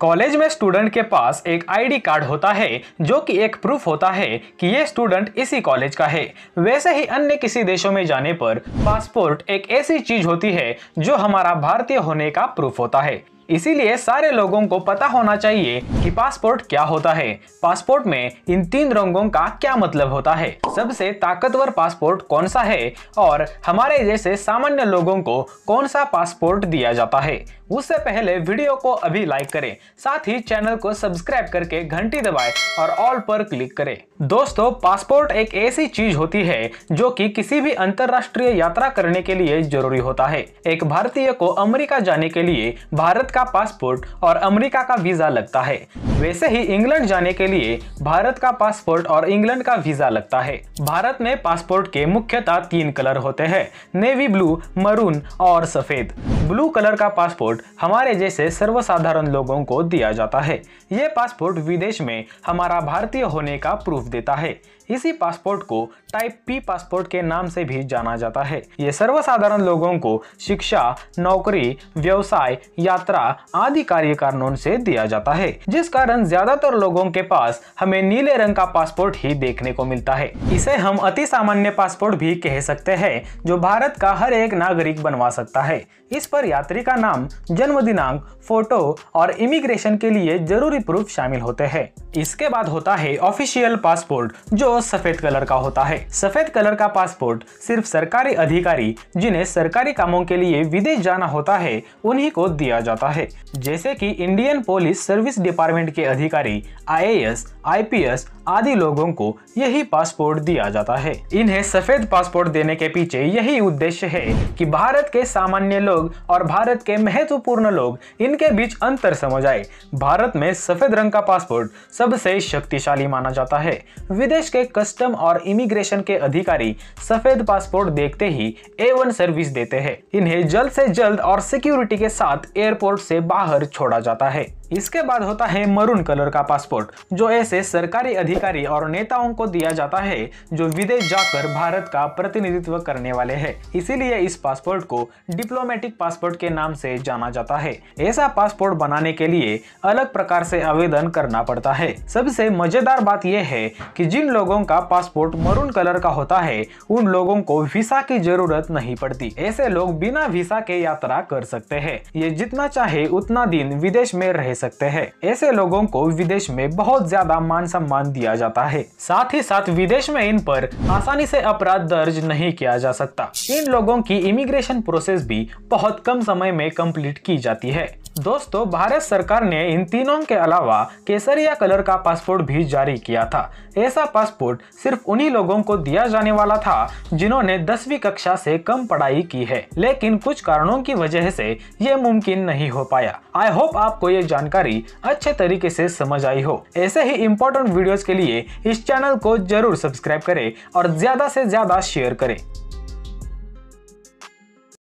college में student के पास एक आईडी कार्ड होता है जो कि एक प्रूफ होता है कि ये स्टूडेंट इसी कॉलेज का है वैसे ही अन्य किसी देशों में जाने पर पासपोर्ट एक ऐसी चीज होती है जो हमारा भारतीय होने का प्रूफ होता है इसीलिए सारे लोगों को पता होना चाहिए कि पासपोर्ट क्या होता है पासपोर्ट में इन तीन रंगों का क्या मतलब होता है सबसे ताकतवर पासपोर्ट कौन सा है और हमारे जैसे सामान्य लोगों को कौन सा पासपोर्ट दिया जाता है उससे पहले वीडियो को अभी लाइक करें साथ ही चैनल को सब्सक्राइब करके घंटी दबाएं और ऑल पर क्लिक करें दोस्तों पासपोर्ट एक ऐसी चीज होती है जो कि किसी भी अंतर्राष्ट्रीय यात्रा करने के लिए जरूरी होता है एक भारतीय को अमेरिका जाने के लिए भारत का पासपोर्ट और अमेरिका का वीजा लगता है वैसे ही इंग्लैंड जाने के लिए भारत का पासपोर्ट और इंग्लैंड का वीजा लगता है भारत में पासपोर्ट के मुख्यतः तीन कलर होते हैं नेवी ब्लू मरून और सफेद ब्लू कलर का पासपोर्ट हमारे जैसे सर्वसाधारण लोगों को दिया जाता है ये पासपोर्ट विदेश में हमारा भारतीय होने का प्रूफ देता है इसी पासपोर्ट को टाइप पी पासपोर्ट के नाम से भी जाना जाता है ये सर्वसाधारण लोगों को शिक्षा नौकरी व्यवसाय यात्रा आदि कार्य कारणों से दिया जाता है जिस कारण ज्यादातर लोगों के पास हमें नीले रंग का पासपोर्ट ही देखने को मिलता है इसे हम अति सामान्य पासपोर्ट भी कह सकते हैं जो भारत का हर एक नागरिक बनवा सकता है इस पर पर यात्री का नाम जन्म दिनांक फोटो और इमिग्रेशन के लिए जरूरी प्रूफ शामिल होते हैं इसके बाद होता है ऑफिशियल पासपोर्ट जो सफेद कलर का होता है सफेद कलर का पासपोर्ट सिर्फ सरकारी अधिकारी जिन्हें सरकारी कामों के लिए विदेश जाना होता है उन्हीं को दिया जाता है जैसे कि इंडियन पुलिस सर्विस डिपार्टमेंट के अधिकारी आईएएस, आईपीएस आदि लोगों को यही पासपोर्ट दिया जाता है इन्हें सफेद पासपोर्ट देने के पीछे यही उद्देश्य है कि भारत के सामान्य लोग और भारत के महत्वपूर्ण लोग इनके बीच अंतर समझ आए भारत में सफेद रंग का पासपोर्ट सबसे शक्तिशाली माना जाता है विदेश के कस्टम और इमिग्रेशन के अधिकारी सफेद पासपोर्ट देखते ही ए सर्विस देते हैं इन्हें जल्द से जल्द और सिक्योरिटी के साथ एयरपोर्ट से बाहर छोड़ा जाता है इसके बाद होता है मरून कलर का पासपोर्ट जो ऐसे सरकारी अधिकारी और नेताओं को दिया जाता है जो विदेश जाकर भारत का प्रतिनिधित्व करने वाले हैं इसीलिए इस पासपोर्ट को डिप्लोमेटिक पासपोर्ट के नाम से जाना जाता है ऐसा पासपोर्ट बनाने के लिए अलग प्रकार से आवेदन करना पड़ता है सबसे मजेदार बात यह है कि जिन लोगों का पासपोर्ट मरून कलर का होता है उन लोगों को वीसा की जरूरत नहीं पड़ती ऐसे लोग बिना वीसा के यात्रा कर सकते हैं ये जितना चाहे उतना दिन विदेश में रह सकते हैं ऐसे लोगों को विदेश में बहुत ज्यादा मान सम्मान दिया जाता है साथ ही साथ विदेश में इन पर आसानी से अपराध दर्ज नहीं किया जा सकता इन लोगों की इमिग्रेशन प्रोसेस भी बहुत कम समय में कम्प्लीट की जाती है दोस्तों भारत सरकार ने इन तीनों के अलावा केसरिया कलर का पासपोर्ट भी जारी किया था ऐसा पासपोर्ट सिर्फ उन्हीं लोगों को दिया जाने वाला था जिन्होंने दसवीं कक्षा से कम पढ़ाई की है लेकिन कुछ कारणों की वजह से ये मुमकिन नहीं हो पाया आई होप आपको ये जानकारी अच्छे तरीके से समझ आई हो ऐसे ही इम्पोर्टेंट वीडियो के लिए इस चैनल को जरूर सब्सक्राइब करे और ज्यादा से ज्यादा शेयर करें